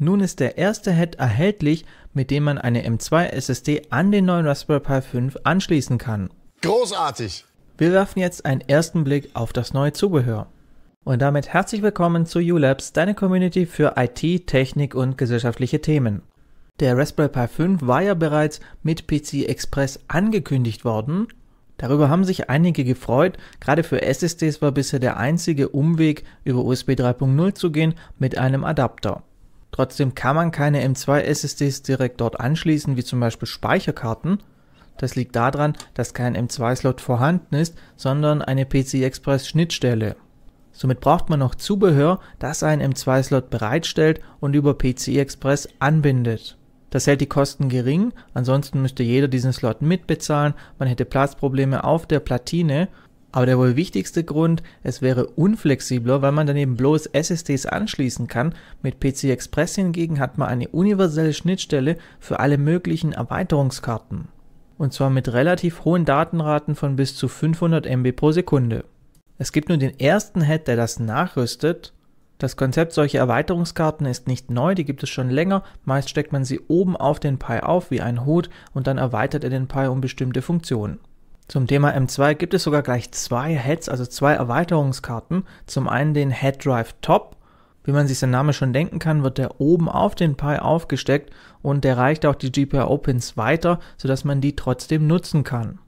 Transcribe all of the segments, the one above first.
Nun ist der erste Head erhältlich, mit dem man eine M2 SSD an den neuen Raspberry Pi 5 anschließen kann. Großartig! Wir werfen jetzt einen ersten Blick auf das neue Zubehör. Und damit herzlich willkommen zu ULabs, deine Community für IT, Technik und gesellschaftliche Themen. Der Raspberry Pi 5 war ja bereits mit PC Express angekündigt worden. Darüber haben sich einige gefreut. Gerade für SSDs war bisher der einzige Umweg, über USB 3.0 zu gehen, mit einem Adapter. Trotzdem kann man keine M2-SSDs direkt dort anschließen, wie zum Beispiel Speicherkarten. Das liegt daran, dass kein M2-Slot vorhanden ist, sondern eine PCI Express Schnittstelle. Somit braucht man noch Zubehör, das einen M2-Slot bereitstellt und über PCI Express anbindet. Das hält die Kosten gering, ansonsten müsste jeder diesen Slot mitbezahlen, man hätte Platzprobleme auf der Platine aber der wohl wichtigste Grund, es wäre unflexibler, weil man daneben bloß SSDs anschließen kann. Mit PC Express hingegen hat man eine universelle Schnittstelle für alle möglichen Erweiterungskarten. Und zwar mit relativ hohen Datenraten von bis zu 500 MB pro Sekunde. Es gibt nur den ersten Head, der das nachrüstet. Das Konzept solcher Erweiterungskarten ist nicht neu, die gibt es schon länger. Meist steckt man sie oben auf den Pi auf wie ein Hut und dann erweitert er den Pi um bestimmte Funktionen. Zum Thema M2 gibt es sogar gleich zwei Heads, also zwei Erweiterungskarten. Zum einen den Head Drive Top. Wie man sich sein Name schon denken kann, wird der oben auf den Pi aufgesteckt und der reicht auch die GPIO-Pins weiter, sodass man die trotzdem nutzen kann.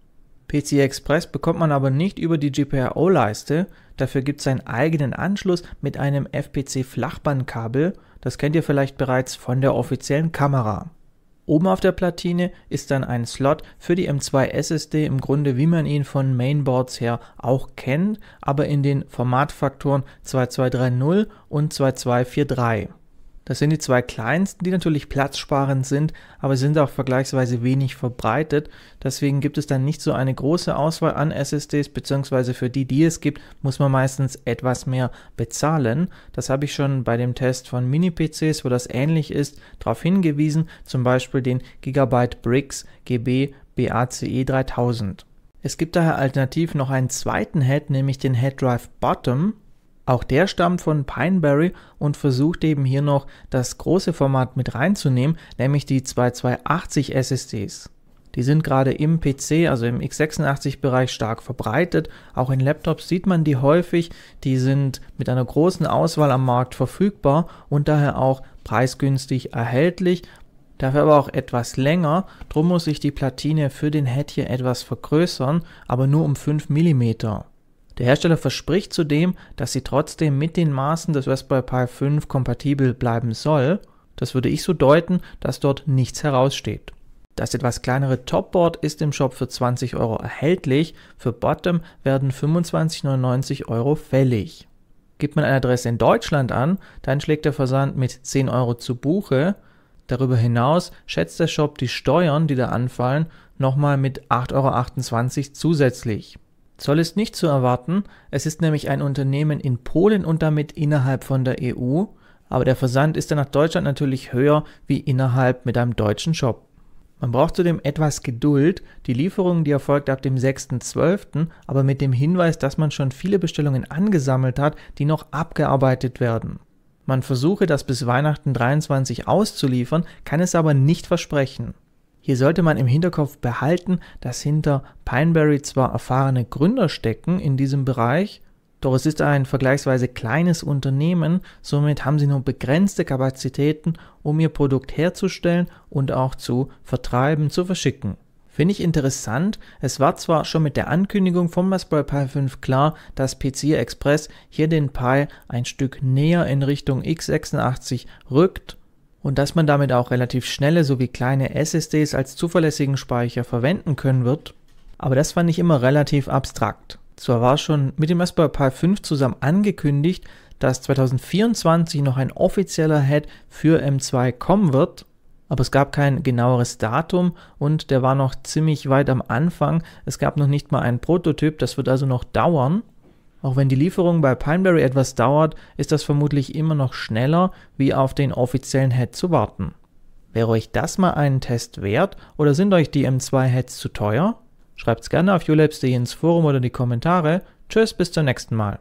PC Express bekommt man aber nicht über die GPIO-Leiste. Dafür gibt es einen eigenen Anschluss mit einem FPC-Flachbandkabel. Das kennt ihr vielleicht bereits von der offiziellen Kamera. Oben auf der Platine ist dann ein Slot für die M2 SSD im Grunde wie man ihn von Mainboards her auch kennt, aber in den Formatfaktoren 2230 und 2243. Das sind die zwei kleinsten, die natürlich platzsparend sind, aber sind auch vergleichsweise wenig verbreitet. Deswegen gibt es dann nicht so eine große Auswahl an SSDs, beziehungsweise für die, die es gibt, muss man meistens etwas mehr bezahlen. Das habe ich schon bei dem Test von Mini-PCs, wo das ähnlich ist, darauf hingewiesen, zum Beispiel den Gigabyte Bricks GB BACE 3000. Es gibt daher alternativ noch einen zweiten Head, nämlich den Head Drive Bottom. Auch der stammt von Pineberry und versucht eben hier noch das große Format mit reinzunehmen, nämlich die 2280 SSDs. Die sind gerade im PC, also im x86-Bereich stark verbreitet. Auch in Laptops sieht man die häufig. Die sind mit einer großen Auswahl am Markt verfügbar und daher auch preisgünstig erhältlich. Dafür aber auch etwas länger. Drum muss ich die Platine für den Head hier etwas vergrößern, aber nur um 5 mm. Der Hersteller verspricht zudem, dass sie trotzdem mit den Maßen des Raspberry Pi 5 kompatibel bleiben soll. Das würde ich so deuten, dass dort nichts heraussteht. Das etwas kleinere Topboard ist im Shop für 20 Euro erhältlich, für Bottom werden 25,99 Euro fällig. Gibt man eine Adresse in Deutschland an, dann schlägt der Versand mit 10 Euro zu Buche. Darüber hinaus schätzt der Shop die Steuern, die da anfallen, nochmal mit 8,28 Euro zusätzlich. Zoll ist nicht zu erwarten, es ist nämlich ein Unternehmen in Polen und damit innerhalb von der EU, aber der Versand ist dann nach Deutschland natürlich höher wie innerhalb mit einem deutschen Shop. Man braucht zudem etwas Geduld, die Lieferung, die erfolgt ab dem 6.12., aber mit dem Hinweis, dass man schon viele Bestellungen angesammelt hat, die noch abgearbeitet werden. Man versuche das bis Weihnachten 23 auszuliefern, kann es aber nicht versprechen. Hier sollte man im Hinterkopf behalten, dass hinter Pineberry zwar erfahrene Gründer stecken in diesem Bereich, doch es ist ein vergleichsweise kleines Unternehmen, somit haben sie nur begrenzte Kapazitäten, um ihr Produkt herzustellen und auch zu vertreiben, zu verschicken. Finde ich interessant, es war zwar schon mit der Ankündigung vom Raspberry Pi 5 klar, dass PC Express hier den Pi ein Stück näher in Richtung x86 rückt, und dass man damit auch relativ schnelle sowie kleine SSDs als zuverlässigen Speicher verwenden können wird, aber das fand ich immer relativ abstrakt. Zwar war schon mit dem Raspberry Pi 5 zusammen angekündigt, dass 2024 noch ein offizieller Head für M2 kommen wird, aber es gab kein genaueres Datum und der war noch ziemlich weit am Anfang. Es gab noch nicht mal einen Prototyp, das wird also noch dauern. Auch wenn die Lieferung bei Pineberry etwas dauert, ist das vermutlich immer noch schneller, wie auf den offiziellen Head zu warten. Wäre euch das mal einen Test wert oder sind euch die M2-Heads zu teuer? Schreibt's gerne auf ulabs.de ins Forum oder in die Kommentare. Tschüss, bis zum nächsten Mal.